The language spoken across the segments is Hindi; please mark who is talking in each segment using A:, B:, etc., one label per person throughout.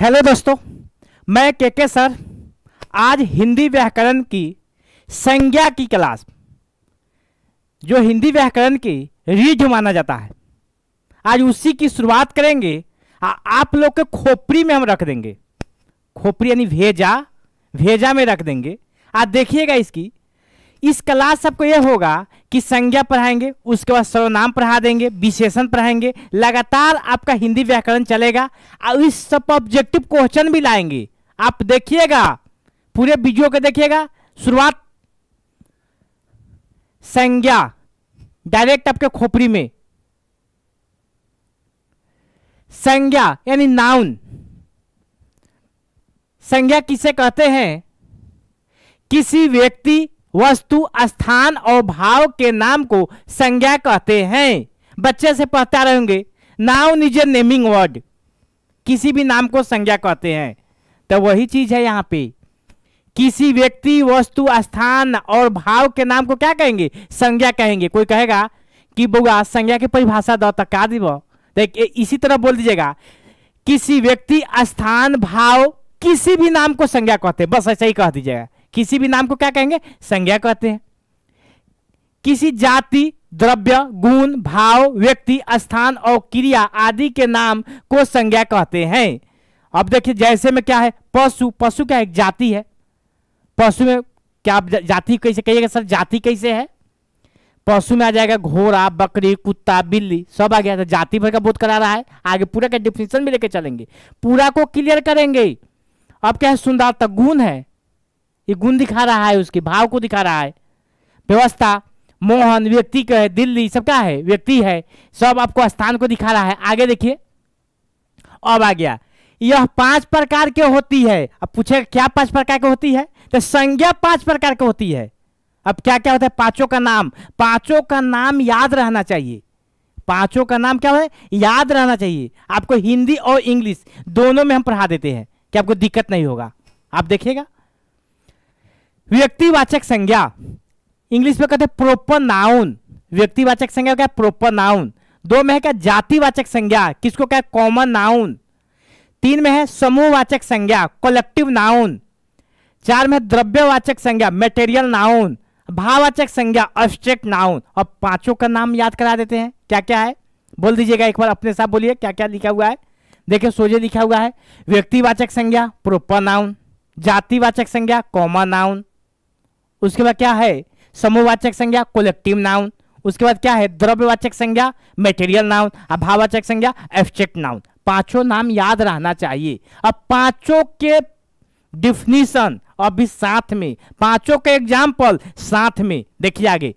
A: हेलो दोस्तों मैं के के सर आज हिंदी व्याकरण की संज्ञा की क्लास जो हिंदी व्याकरण की रीढ़ माना जाता है आज उसी की शुरुआत करेंगे आ, आप लोग के खोपड़ी में हम रख देंगे खोपड़ी यानी भेजा भेजा में रख देंगे आज देखिएगा इसकी इस क्लास सबको यह होगा कि संज्ञा पढ़ाएंगे उसके बाद सर्वनाम पढ़ा देंगे विशेषण पढ़ाएंगे लगातार आपका हिंदी व्याकरण चलेगा और इस सब ऑब्जेक्टिव क्वेश्चन भी लाएंगे आप देखिएगा पूरे वीडियो को देखिएगा शुरुआत संज्ञा डायरेक्ट आपके खोपड़ी में संज्ञा यानी नाउन संज्ञा किसे कहते हैं किसी व्यक्ति वस्तु स्थान और भाव के नाम को संज्ञा कहते हैं बच्चे से पढ़ता रहेंगे noun is a naming word किसी भी नाम को संज्ञा कहते हैं तो वही चीज है यहाँ पे किसी व्यक्ति वस्तु स्थान और भाव के नाम को क्या कहेंगे संज्ञा कहेंगे कोई कहेगा कि बुआ संज्ञा की परिभाषा दो तक तो का देखिए इसी तरह बोल दीजिएगा किसी व्यक्ति स्थान भाव किसी भी नाम को संज्ञा कहते हैं बस ऐसा ही कह दीजिएगा किसी भी नाम को क्या कहेंगे संज्ञा कहते हैं किसी जाति द्रव्य गुण भाव व्यक्ति स्थान और क्रिया आदि के नाम को संज्ञा कहते हैं अब देखिए जैसे में क्या है पशु पशु क्या एक जाति है पशु में क्या जाति कैसे कहिएगा सर जाति कैसे है पशु में आ जाएगा घोड़ा बकरी कुत्ता बिल्ली सब आ गया था तो जाति भर का बोध करा रहा है आगे पूरा का डिफिनेशन भी लेके चलेंगे पूरा को क्लियर करेंगे अब क्या है सुंदरता गुण है ये गुण दिखा रहा है उसके भाव को दिखा रहा है व्यवस्था मोहन व्यक्ति का है दिल्ली सब क्या है व्यक्ति है सब आपको स्थान को दिखा रहा है आगे देखिए अब आ गया यह पांच प्रकार के होती है अब पूछे क्या पांच प्रकार के होती है तो संज्ञा पांच प्रकार की होती है अब क्या क्या होता है पांचों का नाम पांचों का नाम याद रहना चाहिए पांचों का नाम क्या है याद रहना चाहिए आपको हिंदी और इंग्लिश दोनों में हम पढ़ा देते हैं कि आपको दिक्कत नहीं होगा आप देखिएगा व्यक्तिवाचक संज्ञा इंग्लिश में कहते हैं प्रोपर नाउन व्यक्तिवाचक संज्ञा क्या प्रोपर नाउन दो में है क्या जातिवाचक संज्ञा किसको क्या कॉमन नाउन तीन में है समूहवाचक संज्ञा कलेक्टिव नाउन चार में द्रव्यवाचक संज्ञा मेटेरियल नाउन भाववाचक संज्ञा अब्स्ट्रेक्ट नाउन और पांचों का नाम याद करा देते हैं क्या क्या है बोल दीजिएगा एक बार अपने साथ बोलिए क्या क्या लिखा हुआ है देखिए सोजे लिखा हुआ है व्यक्तिवाचक संज्ञा प्रोपर नाउन जातिवाचक संज्ञा कॉमन नाउन उसके बाद क्या है समूहवाचक संज्ञा कोलेक्टिव नाउन उसके बाद क्या है द्रव्यवाचक संज्ञा मेटेरियल नाउन अभावाचक संज्ञा एब्स्ट्रैक्ट नाउन पांचों नाम याद रहना चाहिए अब पांचों के डिफिनीशन अभी साथ में पांचों के एग्जाम्पल साथ में देखिए आगे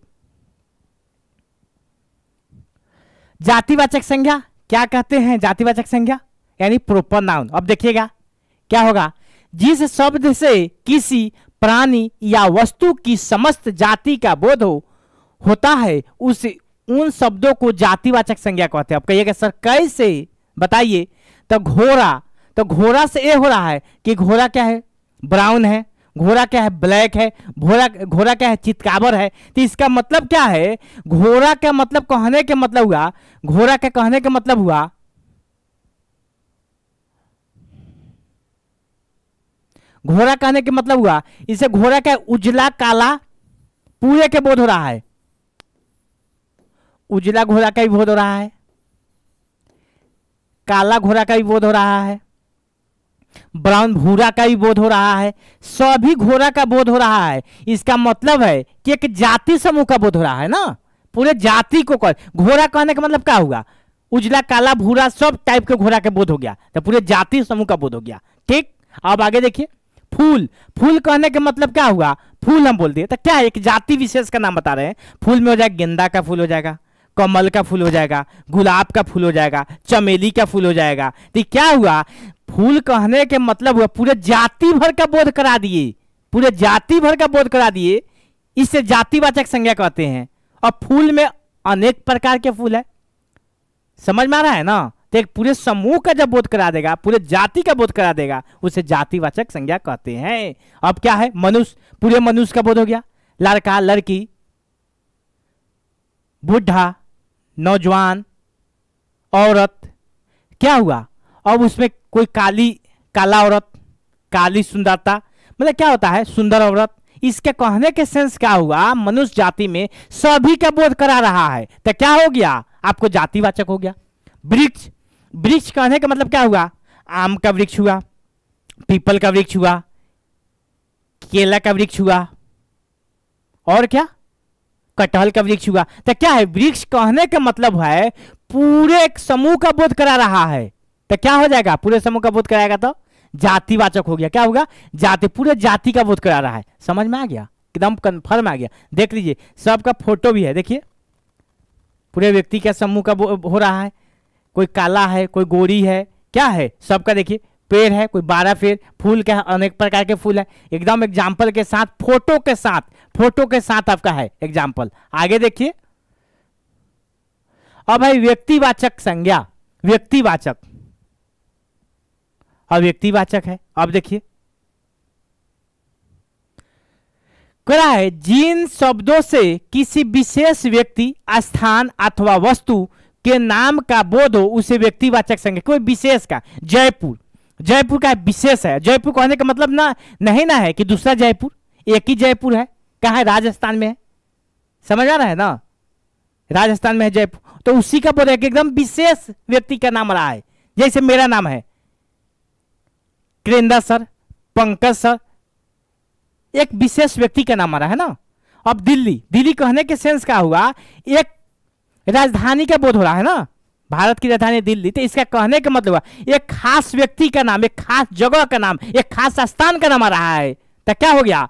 A: जातिवाचक संज्ञा क्या कहते हैं जातिवाचक संज्ञा यानी प्रोपर नाउन अब देखिएगा क्या होगा जिस शब्द से किसी प्राणी या वस्तु की समस्त जाति का बोध हो होता है उस उन शब्दों को जातिवाचक संज्ञा कहते हैं आप कहिएगा सर कैसे बताइए तो घोड़ा तो घोड़ा से ये हो रहा है कि घोड़ा क्या है ब्राउन है घोड़ा क्या है ब्लैक है घोड़ा घोड़ा क्या है चितकाबर है तो इसका मतलब क्या है घोड़ा का मतलब कहने के मतलब हुआ घोड़ा का कहने का मतलब हुआ घोड़ा कहने के मतलब हुआ इसे घोड़ा का उजला काला पूरे के बोध हो रहा है उजला घोड़ा का भी बोध हो रहा है काला घोड़ा का भी बोध हो रहा है ब्राउन भूरा का भी बोध हो रहा है सभी घोड़ा का बोध हो रहा है इसका मतलब है कि एक जाति समूह का बोध हो रहा है ना पूरे जाति को कर घोड़ा कहने का मतलब क्या हुआ उजला काला भूरा सब टाइप के घोड़ा का बोध हो गया तो पूरे जाति समूह का बोध हो गया ठीक अब आगे देखिए फूल फूल कहने का मतलब क्या हुआ फूल हम बोल दिए तो क्या एक जाति विशेष का नाम बता रहे हैं फूल में हो जाएगा गेंदा का फूल हो जाएगा कमल का फूल हो जाएगा गुलाब का फूल हो जाएगा चमेली का फूल हो जाएगा तो क्या हुआ फूल कहने के मतलब हुआ पूरे जाति भर का बोध करा दिए पूरे जाति भर का बोध करा दिए इससे जातिवाचक संज्ञा कहते हैं और फूल में अनेक प्रकार के फूल है समझ में आ रहा है ना तो एक पूरे समूह का जब बोध करा देगा पूरे जाति का बोध करा देगा उसे जातिवाचक संज्ञा कहते हैं अब क्या है मनुष्य पूरे मनुष्य का बोध हो गया लड़का लड़की बुढ़ा नौजवान औरत क्या हुआ अब उसमें कोई काली काला औरत काली सुंदरता मतलब क्या होता है सुंदर औरत इसके कहने के सेंस क्या हुआ मनुष्य जाति में सभी का बोध करा रहा है तो क्या हो गया आपको जातिवाचक हो गया वृक्ष वृक्ष कहने का मतलब क्या हुआ आम का वृक्ष हुआ पीपल का वृक्ष हुआ केला का वृक्ष हुआ और क्या कटहल का वृक्ष हुआ तो क्या है वृक्ष कहने का मतलब है पूरे समूह का बोध करा रहा है तो क्या हो जाएगा पूरे समूह का बोध कराएगा तो जातिवाचक हो गया क्या होगा जाति पूरे जाति का बोध करा रहा है समझ में आ गया एकदम कंफर्म आ गया देख लीजिए सबका फोटो भी है देखिए पूरे व्यक्ति का समूह का हो रहा है कोई काला है कोई गोरी है क्या है सबका देखिए पेड़ है कोई बारह पेड़ फूल क्या है अनेक प्रकार के फूल है एकदम एग्जाम्पल के साथ फोटो के साथ फोटो के साथ आपका है एग्जाम्पल आगे देखिए अब है व्यक्तिवाचक संज्ञा व्यक्तिवाचक अब व्यक्तिवाचक है अब देखिए क्या है जिन शब्दों से किसी विशेष व्यक्ति स्थान अथवा वस्तु के नाम का बोध हो उसे व्यक्तिवाचक संज्ञा कोई विशेष का जयपुर जयपुर का विशेष है जयपुर कहने का मतलब ना नहीं ना है कि दूसरा जयपुर एक ही जयपुर है कहा है राजस्थान में है समझ आ रहा है ना राजस्थान में है जयपुर तो उसी का बोध है एकदम विशेष व्यक्ति का नाम रहा है जैसे मेरा नाम है क्रेंदा सर पंकज सर एक विशेष व्यक्ति का नाम आ रहा है ना अब दिल्ली दिल्ली कहने के सेंस का हुआ एक राजधानी का बोध हो रहा है ना भारत की राजधानी दिल्ली तो इसका कहने का मतलब एक खास व्यक्ति का नाम एक खास जगह का नाम एक खास स्थान का नाम आ रहा है तो क्या हो गया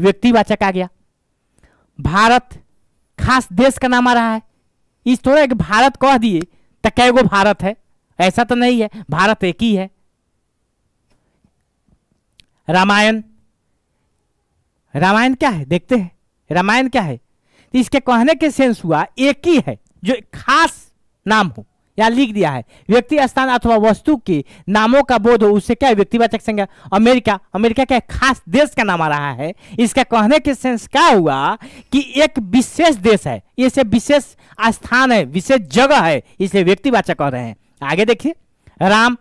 A: व्यक्तिवाचक आ गया भारत खास देश का नाम आ रहा है इस थोड़ा एक भारत कह दिए तो क्या वो भारत है ऐसा तो नहीं है भारत एक ही है रामायण रामायण क्या है देखते हैं रामायण क्या है तो इसके कहने के सेंस हुआ एक ही है जो खास नाम हो या लिख दिया है व्यक्ति स्थान अथवा वस्तु के नामों का बोध हो उससे क्या व्यक्तिवाचक संज्ञा अमेरिका अमेरिका का खास देश का नाम आ रहा है इसका कहने के सेंस क्या हुआ कि एक विशेष देश है इसे विशेष स्थान है विशेष जगह है इसे व्यक्तिवाचक कह रहे हैं आगे देखिए राम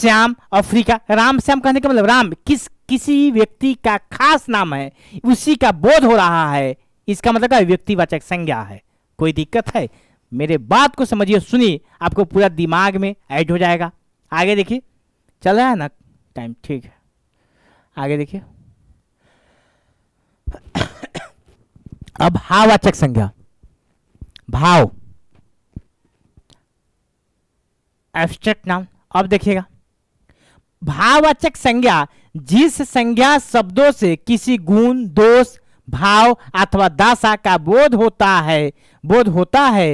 A: श्याम अफ्रीका राम श्याम कहने का मतलब राम किस किसी व्यक्ति का खास नाम है उसी का बोध हो रहा है इसका मतलब क्या व्यक्तिवाचक संज्ञा है कोई दिक्कत है मेरे बात को समझिए सुनिए आपको पूरा दिमाग में ऐड हो जाएगा आगे देखिए चल रहा है ना टाइम ठीक है आगे देखिए अब हावाचक संज्ञा भाव एब्स्ट्रैक्ट नाम अब देखिएगा भाववाचक संज्ञा जिस संज्ञा शब्दों से किसी गुण दोष भाव अथवा दासा का बोध होता है बोध होता है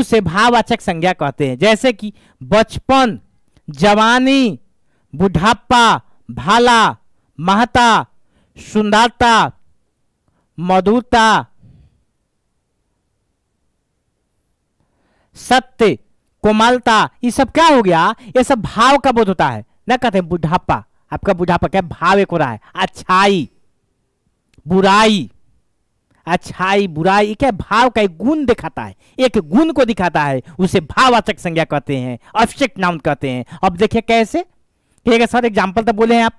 A: उसे भाववाचक संज्ञा कहते हैं जैसे कि बचपन जवानी बुढ़ापा भाला महता सुंदरता मधुरता सत्य कोमलता ये सब क्या हो गया ये सब भाव का बोध होता है ना कहते हैं बुढ़ापा आपका बुढ़ापा क्या भाव एक हो रहा है अच्छाई बुराई अच्छाई बुराई एक भाव का एक गुण दिखाता है एक गुण को दिखाता है उसे भाववाचक संज्ञा कहते हैं ऑब्जेक्ट नाउन कहते हैं अब देखिए कैसे सर एग्जाम्पल तो बोले हैं आप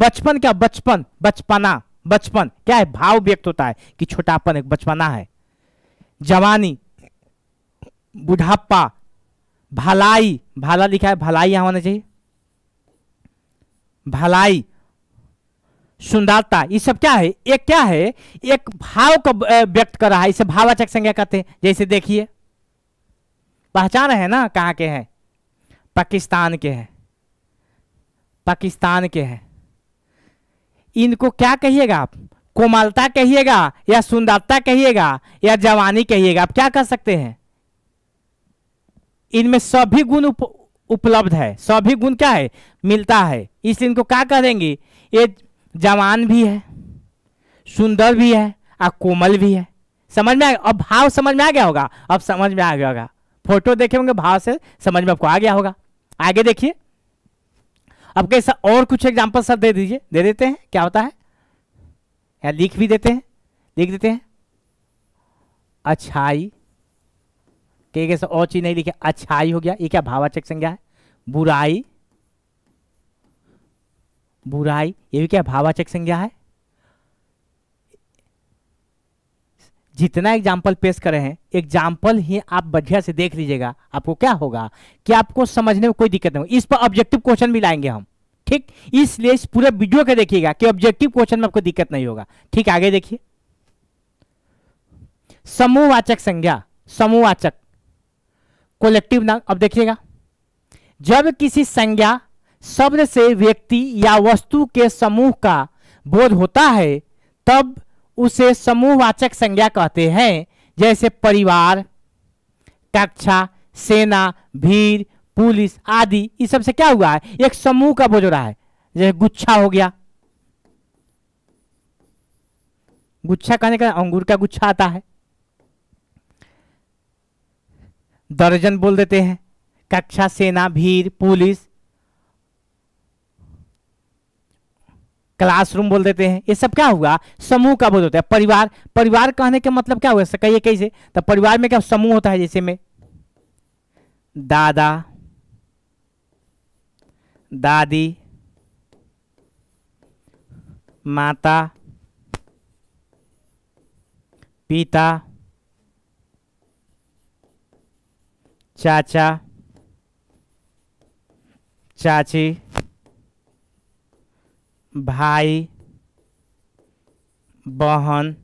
A: बचपन क्या बचपन बचपना बचपन क्या है भाव व्यक्त होता है कि छोटापन एक बचपना है जवानी बुढ़ापा भलाई भाला लिखा है भलाई यहां होना चाहिए भलाई सुंदरता ये सब क्या है एक क्या है एक भाव को व्यक्त कर रहा है इसे भावाचक संज्ञा कहते हैं जैसे देखिए पहचान है ना कहाँ के हैं पाकिस्तान के हैं पाकिस्तान के हैं इनको क्या कहिएगा आप कोमलता कहिएगा या सुंदरता कहिएगा या जवानी कहिएगा आप क्या कह सकते हैं इनमें सभी गुण उप, उपलब्ध है सभी गुण क्या है मिलता है इसलिए इनको क्या कह देंगे ये जवान भी है सुंदर भी है और कोमल भी है समझ में आ अब भाव समझ में आ गया होगा अब समझ में आ गया होगा फोटो देखे होंगे भाव से समझ में आपको आ गया होगा आगे देखिए अब कैसा और कुछ एग्जाम्पल सर दे दीजिए दे देते हैं क्या होता है या लिख भी देते हैं लिख देते हैं अच्छाई ठीक और चीज नहीं लिखे अच्छाई हो गया ये क्या भावाचक संज्ञा है बुराई बुराई ये भी क्या भावाचक संज्ञा है जितना एग्जाम्पल पेश करे हैं एग्जाम्पल ही आप बढ़िया से देख लीजिएगा आपको क्या होगा कि आपको समझने में कोई दिक्कत नहीं होगी इस पर ऑब्जेक्टिव क्वेश्चन भी लाएंगे हम ठीक इसलिए इस पूरे वीडियो के देखिएगा कि ऑब्जेक्टिव क्वेश्चन में आपको दिक्कत नहीं होगा ठीक आगे देखिए समूहवाचक संज्ञा समूहवाचक कोलेक्टिव नाम अब देखिएगा जब किसी संज्ञा शब्द से व्यक्ति या वस्तु के समूह का बोध होता है तब उसे समूहवाचक संज्ञा कहते हैं जैसे परिवार कक्षा सेना भीड़ पुलिस आदि इस सब से क्या हुआ है एक समूह का बोझ हो रहा है जैसे गुच्छा हो गया गुच्छा कहने का अंगूर का गुच्छा आता है दर्जन बोल देते हैं कक्षा सेना भीड़ पुलिस क्लासरूम बोल देते हैं ये सब क्या हुआ समूह का बोध होता है परिवार परिवार कहने का मतलब क्या हुआ कहिए कैसे तो परिवार में क्या समूह होता है जैसे में दादा दादी माता पिता चाचा चाची भाई बहन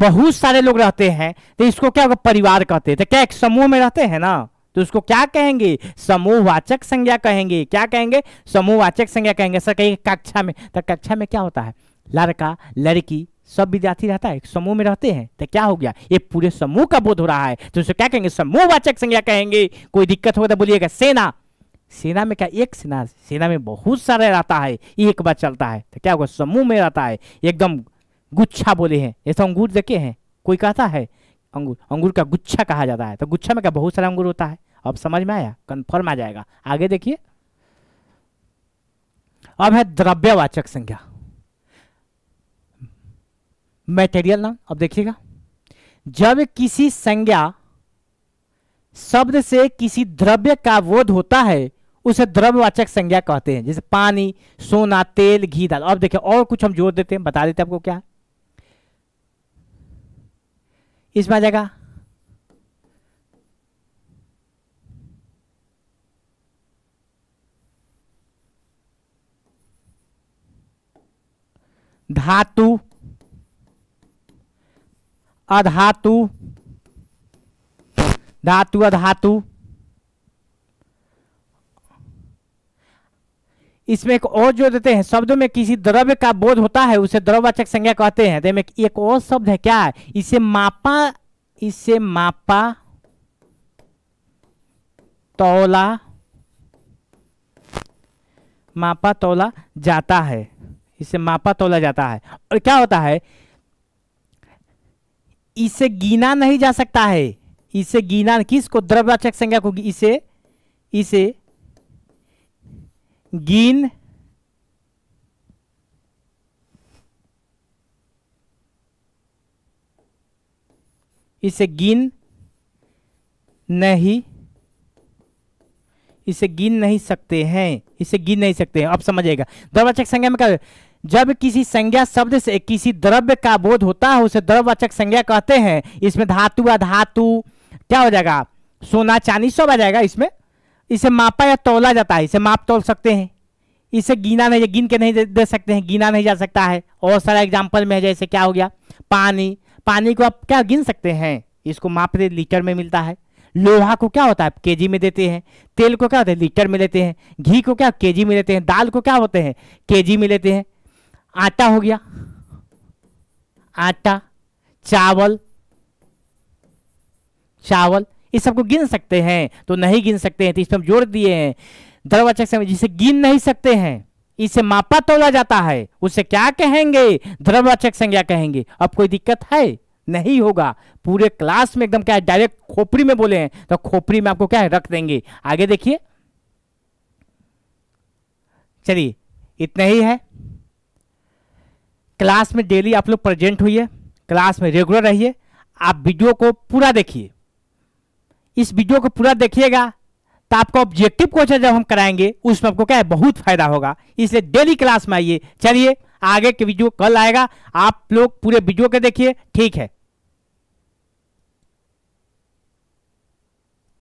A: बहुत सारे लोग रहते हैं तो इसको क्या होगा परिवार कहते हैं तो क्या एक समूह में रहते हैं ना तो उसको क्या कहेंगे समूहवाचक संज्ञा कहेंगे क्या कहेंगे समूहवाचक संज्ञा कहेंगे सर कहेंगे कक्षा में तो कक्षा में क्या होता है लड़का लड़की सब विद्यार्थी रहता है एक समूह में रहते हैं तो क्या हो गया ये पूरे समूह का बोध हो रहा है तो उसको क्या कहेंगे समूहवाचक संज्ञा कहेंगे कोई दिक्कत हो तो बोलिएगा सेना सेना में क्या एक सेना सेना में बहुत सारे रहता है एक बार चलता है तो क्या होगा समूह में रहता है एकदम गुच्छा बोले हैं जैसे अंगूर देखे हैं कोई कहता है अंगूर अंगूर का गुच्छा कहा जाता है तो गुच्छा में क्या बहुत सारा अंगूर होता है अब समझ में आया कन्फर्म आ जाएगा आगे देखिए अब है द्रव्यवाचक संज्ञा मेटेरियल नाम अब देखिएगा जब किसी संज्ञा शब्द से किसी द्रव्य का बोध होता है उसे द्रव्यवाचक संज्ञा कहते हैं जैसे पानी सोना तेल घी दाल अब देखिए और कुछ हम जोड़ देते हैं बता देते हैं आपको क्या इसमें आ जाएगा धातु अधातु धातु अधातु इसमें एक और जो देते हैं शब्दों में किसी द्रव्य का बोध होता है उसे द्रव्यवाचक संज्ञा कहते हैं देख एक और शब्द है क्या है इसे मापा इसे मापा तोला मापा तोला जाता है इसे मापा तोला जाता है और क्या होता है इसे गिना नहीं जा सकता है इसे गिना किसको द्रव्यवाचक संज्ञा को इसे इसे गिन इसे गिन नहीं इसे गिन नहीं सकते हैं इसे गिन नहीं सकते हैं अब आएगा द्रव्यवाचक संज्ञा में क्या जब किसी संज्ञा शब्द से किसी द्रव्य का बोध होता है उसे द्रव्यवाचक संज्ञा कहते हैं इसमें धातु अधातु क्या हो जाएगा सोना चांदी सब आ जाएगा इसमें इसे मापा या तोला जाता है इसे माप तोल सकते हैं इसे गिना नहीं गिन के नहीं दे सकते हैं गिना नहीं जा सकता है और सारा एग्जाम्पल में है जैसे क्या हो गया पानी पानी को आप क्या गिन सकते हैं इसको माप दे लीटर में मिलता है लोहा को क्या होता है केजी में देते हैं तेल को क्या होता है लीटर में लेते हैं घी को क्या केजी में लेते हैं दाल को क्या होते हैं केजी में लेते हैं आटा हो गया आटा चावल चावल इस सबको गिन सकते हैं तो नहीं गिन सकते हैं तो इस पर हम जोड़ दिए हैं द्रवाचक संज्ञा जिसे गिन नहीं सकते हैं इसे मापा तोला जाता है उसे क्या कहेंगे द्रवाचक संज्ञा कहेंगे अब कोई दिक्कत है नहीं होगा पूरे क्लास में एकदम क्या है डायरेक्ट खोपड़ी में बोले हैं तो खोपड़ी में आपको क्या है रख देंगे आगे देखिए चलिए इतना ही है क्लास में डेली आप लोग प्रेजेंट हुई क्लास में रेगुलर रहिए आप वीडियो को पूरा देखिए इस वीडियो को पूरा देखिएगा तो आपका ऑब्जेक्टिव क्वेश्चन जब हम कराएंगे उसमें आपको क्या है बहुत फायदा होगा इसलिए डेली क्लास में आइए चलिए आगे के वीडियो कल आएगा आप लोग पूरे वीडियो के देखिए ठीक है